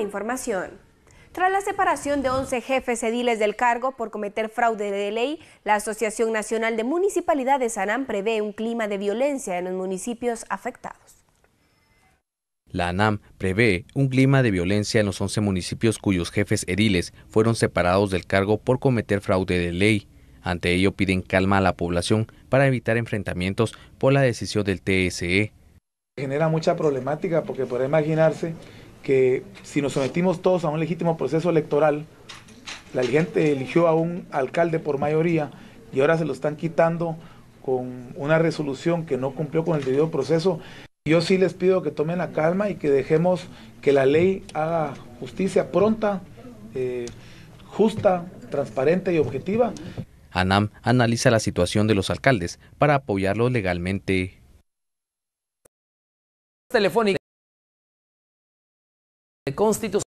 información. Tras la separación de 11 jefes ediles del cargo por cometer fraude de ley, la Asociación Nacional de Municipalidades ANAM prevé un clima de violencia en los municipios afectados. La ANAM prevé un clima de violencia en los 11 municipios cuyos jefes ediles fueron separados del cargo por cometer fraude de ley. Ante ello piden calma a la población para evitar enfrentamientos por la decisión del TSE. Genera mucha problemática porque puede imaginarse que si nos sometimos todos a un legítimo proceso electoral, la gente eligió a un alcalde por mayoría y ahora se lo están quitando con una resolución que no cumplió con el debido proceso. Yo sí les pido que tomen la calma y que dejemos que la ley haga justicia pronta, eh, justa, transparente y objetiva. ANAM analiza la situación de los alcaldes para apoyarlos legalmente. Telefónica constitución